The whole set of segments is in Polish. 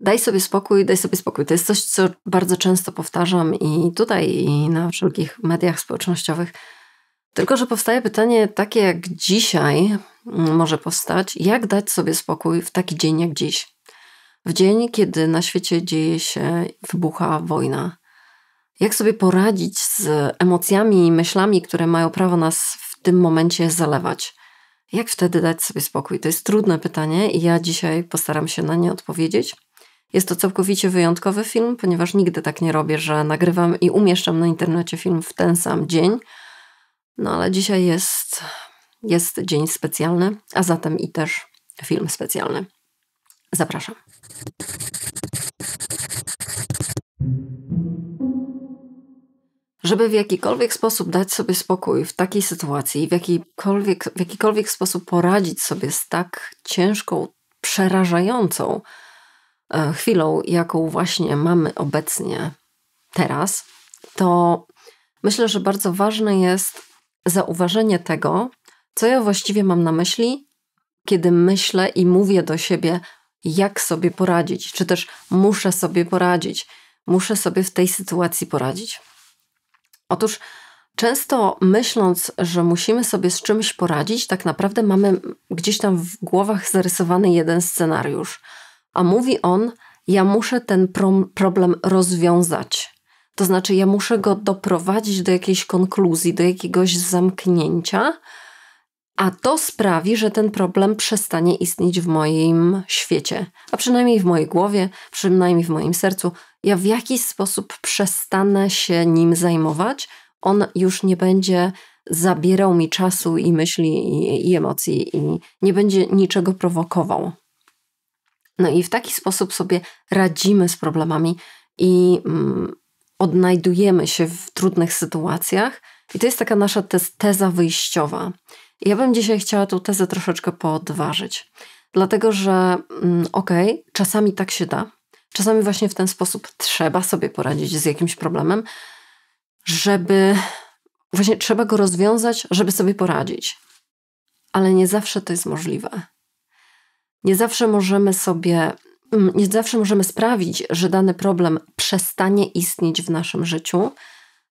Daj sobie spokój, daj sobie spokój. To jest coś, co bardzo często powtarzam i tutaj, i na wszelkich mediach społecznościowych. Tylko, że powstaje pytanie takie, jak dzisiaj mm, może powstać: jak dać sobie spokój w taki dzień jak dziś? W dzień, kiedy na świecie dzieje się, wybucha wojna. Jak sobie poradzić z emocjami i myślami, które mają prawo nas w tym momencie zalewać? Jak wtedy dać sobie spokój? To jest trudne pytanie i ja dzisiaj postaram się na nie odpowiedzieć. Jest to całkowicie wyjątkowy film, ponieważ nigdy tak nie robię, że nagrywam i umieszczam na internecie film w ten sam dzień. No ale dzisiaj jest, jest dzień specjalny, a zatem i też film specjalny. Zapraszam. Żeby w jakikolwiek sposób dać sobie spokój w takiej sytuacji, w jakikolwiek, w jakikolwiek sposób poradzić sobie z tak ciężką, przerażającą E, chwilą, jaką właśnie mamy obecnie teraz, to myślę, że bardzo ważne jest zauważenie tego, co ja właściwie mam na myśli, kiedy myślę i mówię do siebie, jak sobie poradzić, czy też muszę sobie poradzić, muszę sobie w tej sytuacji poradzić. Otóż często myśląc, że musimy sobie z czymś poradzić, tak naprawdę mamy gdzieś tam w głowach zarysowany jeden scenariusz a mówi on: Ja muszę ten problem rozwiązać. To znaczy, ja muszę go doprowadzić do jakiejś konkluzji, do jakiegoś zamknięcia, a to sprawi, że ten problem przestanie istnieć w moim świecie, a przynajmniej w mojej głowie, przynajmniej w moim sercu. Ja w jakiś sposób przestanę się nim zajmować. On już nie będzie zabierał mi czasu i myśli i, i emocji, i nie będzie niczego prowokował. No i w taki sposób sobie radzimy z problemami i mm, odnajdujemy się w trudnych sytuacjach. I to jest taka nasza tez, teza wyjściowa. I ja bym dzisiaj chciała tę tezę troszeczkę podważyć, dlatego że mm, okej, okay, czasami tak się da. Czasami właśnie w ten sposób trzeba sobie poradzić z jakimś problemem, żeby właśnie trzeba go rozwiązać, żeby sobie poradzić. Ale nie zawsze to jest możliwe. Nie zawsze możemy sobie, mm, nie zawsze możemy sprawić, że dany problem przestanie istnieć w naszym życiu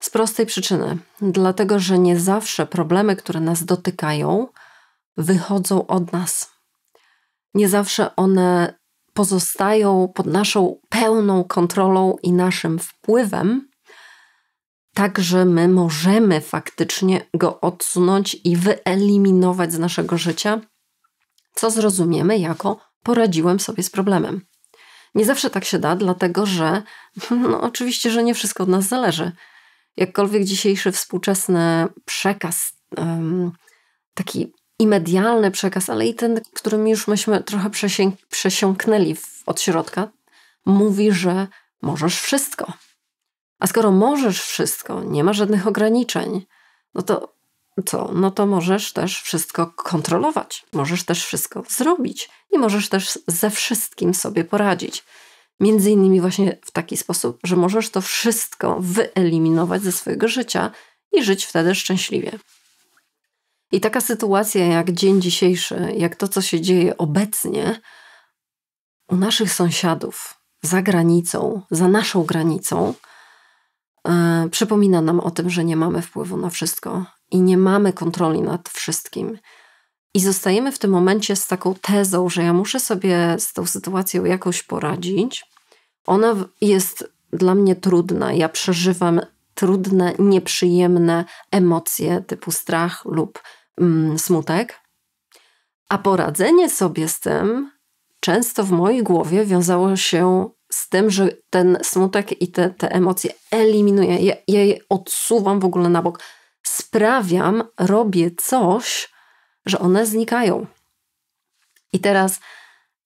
z prostej przyczyny. Dlatego, że nie zawsze problemy, które nas dotykają, wychodzą od nas. Nie zawsze one pozostają pod naszą pełną kontrolą i naszym wpływem, tak że my możemy faktycznie go odsunąć i wyeliminować z naszego życia co zrozumiemy jako poradziłem sobie z problemem. Nie zawsze tak się da, dlatego że no, oczywiście, że nie wszystko od nas zależy. Jakkolwiek dzisiejszy współczesny przekaz, taki i medialny przekaz, ale i ten, którym już myśmy trochę przesię- przesiąknęli od środka, mówi, że możesz wszystko. A skoro możesz wszystko, nie ma żadnych ograniczeń, no to co? No to możesz też wszystko kontrolować, możesz też wszystko zrobić i możesz też ze wszystkim sobie poradzić. Między innymi właśnie w taki sposób, że możesz to wszystko wyeliminować ze swojego życia i żyć wtedy szczęśliwie. I taka sytuacja jak dzień dzisiejszy, jak to, co się dzieje obecnie u naszych sąsiadów za granicą, za naszą granicą, e, przypomina nam o tym, że nie mamy wpływu na wszystko i nie mamy kontroli nad wszystkim. I zostajemy w tym momencie z taką tezą, że ja muszę sobie z tą sytuacją jakoś poradzić. Ona jest dla mnie trudna. Ja przeżywam trudne, nieprzyjemne emocje typu strach lub mm, smutek. A poradzenie sobie z tym często w mojej głowie wiązało się z tym, że ten smutek i te, te emocje eliminuję, ja, ja je odsuwam w ogóle na bok sprawiam, robię coś, że one znikają. I teraz,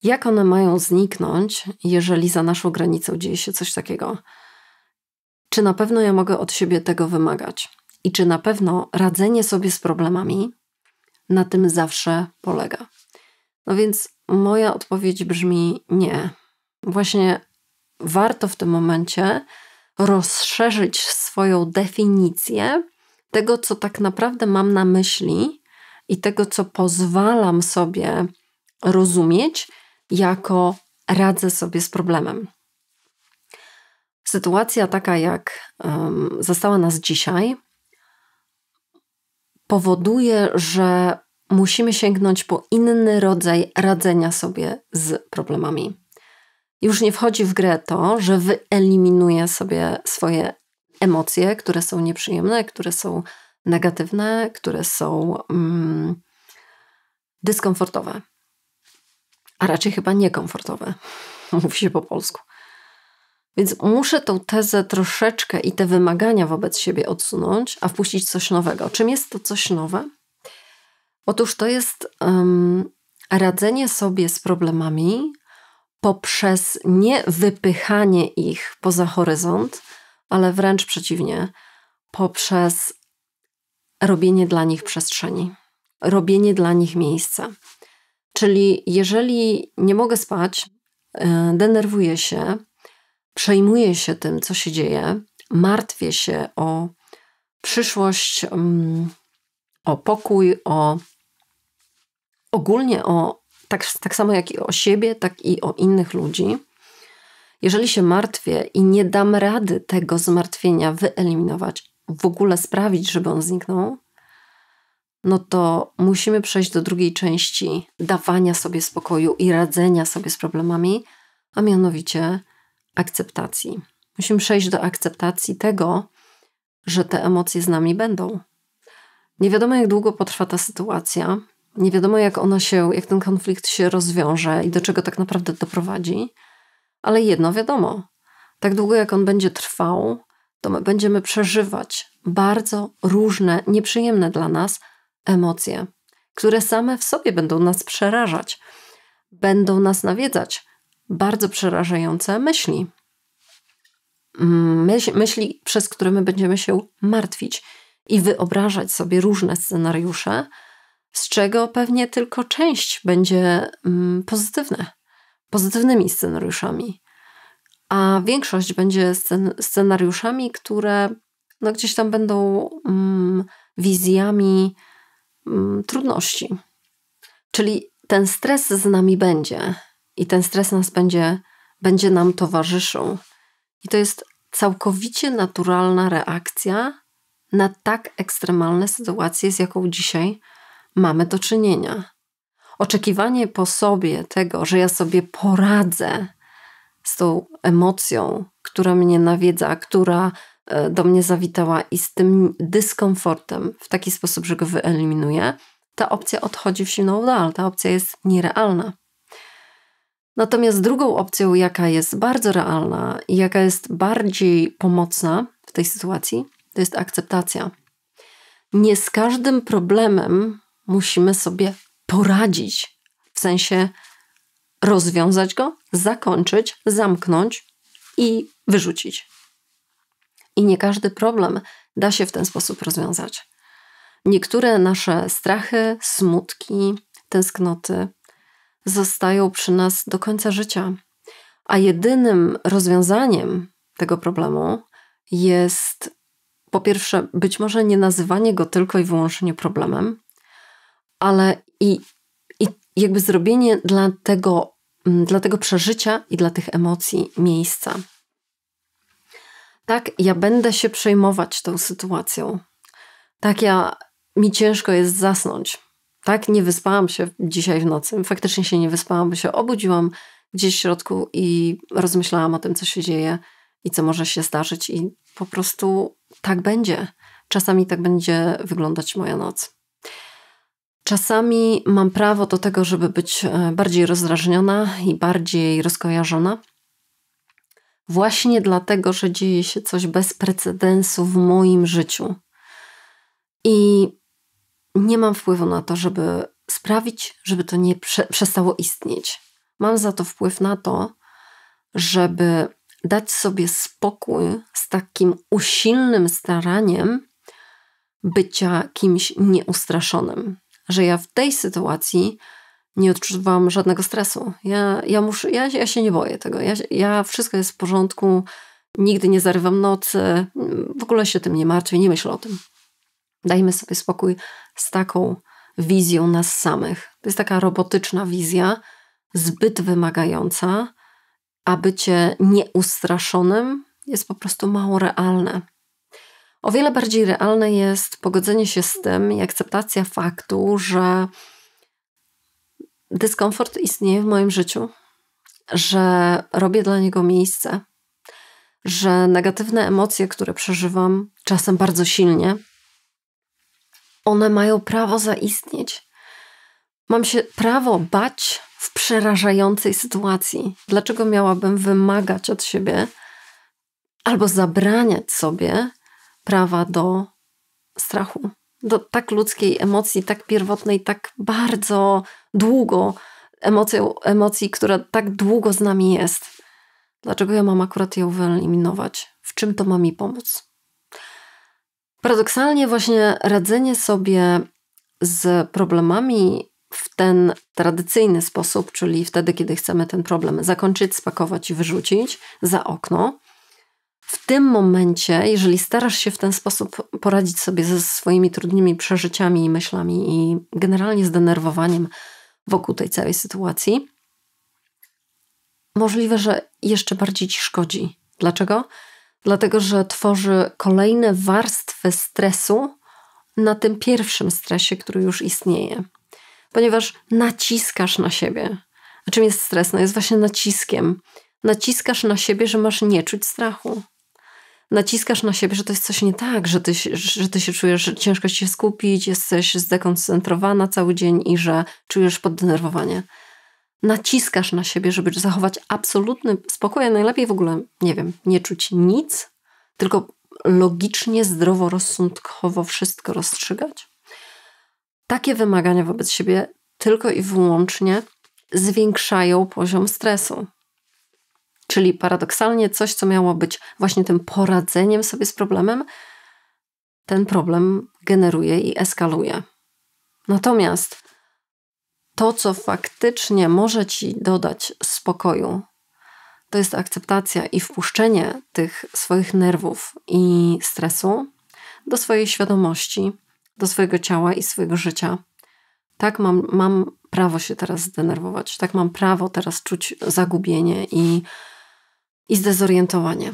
jak one mają zniknąć, jeżeli za naszą granicą dzieje się coś takiego? Czy na pewno ja mogę od siebie tego wymagać? I czy na pewno radzenie sobie z problemami na tym zawsze polega? No więc moja odpowiedź brzmi nie. Właśnie warto w tym momencie rozszerzyć swoją definicję tego, co tak naprawdę mam na myśli i tego, co pozwalam sobie rozumieć, jako radzę sobie z problemem. Sytuacja taka, jak um, zastała nas dzisiaj, powoduje, że musimy sięgnąć po inny rodzaj radzenia sobie z problemami. Już nie wchodzi w grę to, że wyeliminuję sobie swoje emocje, które są nieprzyjemne, które są negatywne, które są mm, dyskomfortowe, a raczej chyba niekomfortowe, mówi się po polsku. Więc muszę tą tezę troszeczkę i te wymagania wobec siebie odsunąć, a wpuścić coś nowego. Czym jest to coś nowe? Otóż to jest um, radzenie sobie z problemami poprzez nie wypychanie ich poza horyzont, ale wręcz przeciwnie, poprzez robienie dla nich przestrzeni, robienie dla nich miejsca. Czyli jeżeli nie mogę spać, e, denerwuję się, przejmuję się tym, co się dzieje, martwię się o przyszłość, mm, o pokój, o ogólnie o tak, tak samo jak i o siebie, tak i o innych ludzi, jeżeli się martwię i nie dam rady tego zmartwienia wyeliminować, w ogóle sprawić, żeby on zniknął, no to musimy przejść do drugiej części dawania sobie spokoju i radzenia sobie z problemami, a mianowicie akceptacji. Musimy przejść do akceptacji tego, że te emocje z nami będą. Nie wiadomo, jak długo potrwa ta sytuacja, nie wiadomo, jak ona się, jak ten konflikt się rozwiąże i do czego tak naprawdę doprowadzi. Ale jedno wiadomo, tak długo jak on będzie trwał, to my będziemy przeżywać bardzo różne, nieprzyjemne dla nas emocje, które same w sobie będą nas przerażać, będą nas nawiedzać. Bardzo przerażające myśli. myśli, przez które my będziemy się martwić i wyobrażać sobie różne scenariusze, z czego pewnie tylko część będzie mm, pozytywne pozytywnymi scenariuszami, a większość będzie scen scenariuszami, które no, gdzieś tam będą mm, wizjami mm, trudności. Czyli ten stres z nami będzie i ten stres nas będzie, będzie nam towarzyszył. I to jest całkowicie naturalna reakcja na tak ekstremalne sytuacje, z jaką dzisiaj mamy do czynienia oczekiwanie po sobie tego, że ja sobie poradzę z tą emocją, która mnie nawiedza, która e, do mnie zawitała i z tym dyskomfortem w taki sposób, że go wyeliminuję, ta opcja odchodzi w silną dal, ta opcja jest nierealna. Natomiast drugą opcją, jaka jest bardzo realna i jaka jest bardziej pomocna w tej sytuacji, to jest akceptacja. Nie z każdym problemem musimy sobie poradzić, w sensie rozwiązać go, zakończyć, zamknąć i wyrzucić. I nie każdy problem da się w ten sposób rozwiązać. Niektóre nasze strachy, smutki, tęsknoty zostają przy nas do końca życia, a jedynym rozwiązaniem tego problemu jest po pierwsze, być może nie nazywanie go tylko i wyłącznie problemem, ale i, i jakby zrobienie dla tego, mm, dla tego przeżycia i dla tych emocji miejsca. Tak, ja będę się przejmować tą sytuacją. Tak, ja mi ciężko jest zasnąć. Tak, nie wyspałam się dzisiaj w nocy. Faktycznie się nie wyspałam, bo się obudziłam gdzieś w środku i rozmyślałam o tym, co się dzieje i co może się zdarzyć, i po prostu tak będzie. Czasami tak będzie wyglądać moja noc. Czasami mam prawo do tego, żeby być e, bardziej rozdrażniona i bardziej rozkojarzona. Właśnie dlatego, że dzieje się coś bez precedensu w moim życiu. I nie mam wpływu na to, żeby sprawić, żeby to nie prze przestało istnieć. Mam za to wpływ na to, żeby dać sobie spokój z takim usilnym staraniem bycia kimś nieustraszonym że ja w tej sytuacji nie odczuwam żadnego stresu. Ja, ja, muszę, ja, ja się nie boję tego. Ja, ja wszystko jest w porządku, nigdy nie zarywam nocy, w ogóle się tym nie martwię, nie myślę o tym. Dajmy sobie spokój z taką wizją nas samych. To jest taka robotyczna wizja, zbyt wymagająca, a bycie nieustraszonym jest po prostu mało realne. O wiele bardziej realne jest pogodzenie się z tym i akceptacja faktu, że dyskomfort istnieje w moim życiu, że robię dla niego miejsce, że negatywne emocje, które przeżywam, czasem bardzo silnie, one mają prawo zaistnieć. Mam się prawo bać w przerażającej sytuacji. Dlaczego miałabym wymagać od siebie albo zabraniać sobie prawa do strachu, do tak ludzkiej emocji, tak pierwotnej, tak bardzo długo emocji, emocji, która tak długo z nami jest. Dlaczego ja mam akurat ją wyeliminować? W czym to ma mi pomóc? Paradoksalnie, właśnie radzenie sobie z problemami w ten tradycyjny sposób, czyli wtedy, kiedy chcemy ten problem zakończyć, spakować i wyrzucić za okno, w tym momencie, jeżeli starasz się w ten sposób poradzić sobie ze swoimi trudnymi przeżyciami i myślami i generalnie zdenerwowaniem wokół tej całej sytuacji, możliwe, że jeszcze bardziej ci szkodzi. Dlaczego? Dlatego, że tworzy kolejne warstwy stresu na tym pierwszym stresie, który już istnieje. Ponieważ naciskasz na siebie. A czym jest stres? No jest właśnie naciskiem. Naciskasz na siebie, że masz nie czuć strachu naciskasz na siebie, że to jest coś nie tak, że ty, że ty się czujesz, że ciężko się skupić, jesteś zdekoncentrowana cały dzień i że czujesz poddenerwowanie. Naciskasz na siebie, żeby zachować absolutny spokój, a najlepiej w ogóle, nie wiem, nie czuć nic, tylko logicznie, zdroworozsądkowo wszystko rozstrzygać. Takie wymagania wobec siebie tylko i wyłącznie zwiększają poziom stresu. Czyli paradoksalnie coś, co miało być właśnie tym poradzeniem sobie z problemem, ten problem generuje i eskaluje. Natomiast to, co faktycznie może ci dodać spokoju, to jest akceptacja i wpuszczenie tych swoich nerwów i stresu do swojej świadomości, do swojego ciała i swojego życia. Tak, mam, mam prawo się teraz zdenerwować, tak, mam prawo teraz czuć zagubienie i i zdezorientowanie.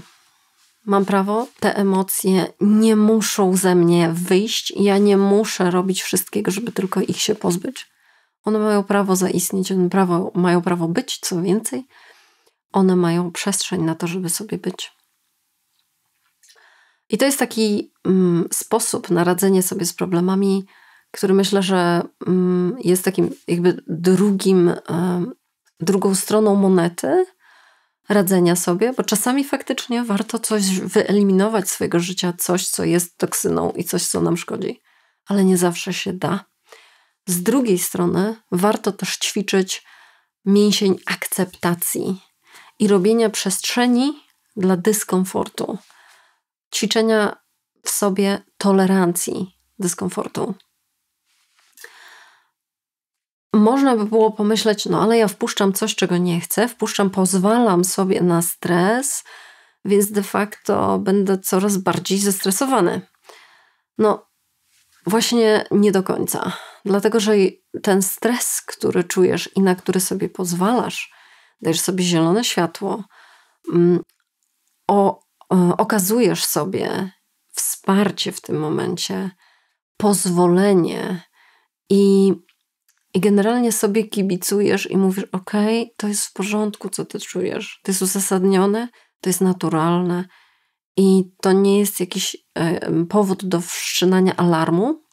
Mam prawo, te emocje nie muszą ze mnie wyjść, ja nie muszę robić wszystkiego, żeby tylko ich się pozbyć. One mają prawo zaistnieć, one prawo, mają prawo być, co więcej, one mają przestrzeń na to, żeby sobie być. I to jest taki mm, sposób na radzenie sobie z problemami, który myślę, że mm, jest takim jakby drugim, y, drugą stroną monety, radzenia sobie, bo czasami faktycznie warto coś wyeliminować z swojego życia, coś, co jest toksyną i coś, co nam szkodzi, ale nie zawsze się da. Z drugiej strony, warto też ćwiczyć mięsień akceptacji i robienia przestrzeni dla dyskomfortu, ćwiczenia w sobie tolerancji dyskomfortu. Można by było pomyśleć, no ale ja wpuszczam coś, czego nie chcę, wpuszczam, pozwalam sobie na stres, więc de facto będę coraz bardziej zestresowany. No, właśnie nie do końca. Dlatego, że ten stres, który czujesz i na który sobie pozwalasz, dajesz sobie zielone światło, mm, o, e, okazujesz sobie wsparcie w tym momencie, pozwolenie i i generalnie sobie kibicujesz i mówisz: OK, to jest w porządku, co ty czujesz. To jest uzasadnione, to jest naturalne i to nie jest jakiś y, powód do wszczynania alarmu.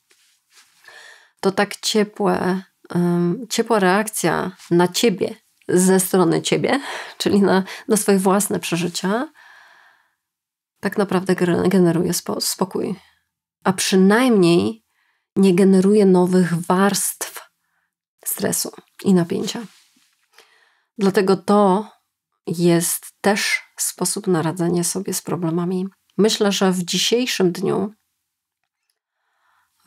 To tak ciepłe, y, ciepła reakcja na ciebie, ze strony ciebie, czyli na, na swoje własne przeżycia, tak naprawdę generuje spokój. A przynajmniej nie generuje nowych warstw stresu i napięcia. Dlatego to jest też sposób na radzenie sobie z problemami. Myślę, że w dzisiejszym dniu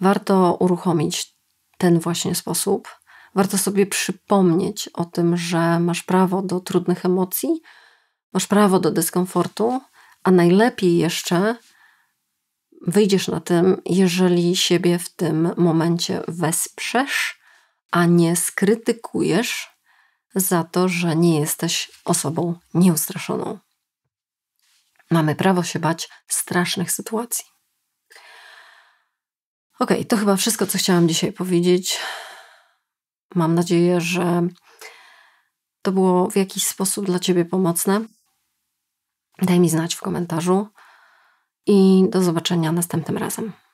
warto uruchomić ten właśnie sposób. Warto sobie przypomnieć o tym, że masz prawo do trudnych emocji, masz prawo do dyskomfortu, a najlepiej jeszcze wyjdziesz na tym, jeżeli siebie w tym momencie wesprzesz a nie skrytykujesz za to, że nie jesteś osobą nieustraszoną. Mamy prawo się bać strasznych sytuacji. Ok, to chyba wszystko, co chciałam dzisiaj powiedzieć. Mam nadzieję, że to było w jakiś sposób dla Ciebie pomocne. Daj mi znać w komentarzu i do zobaczenia następnym razem.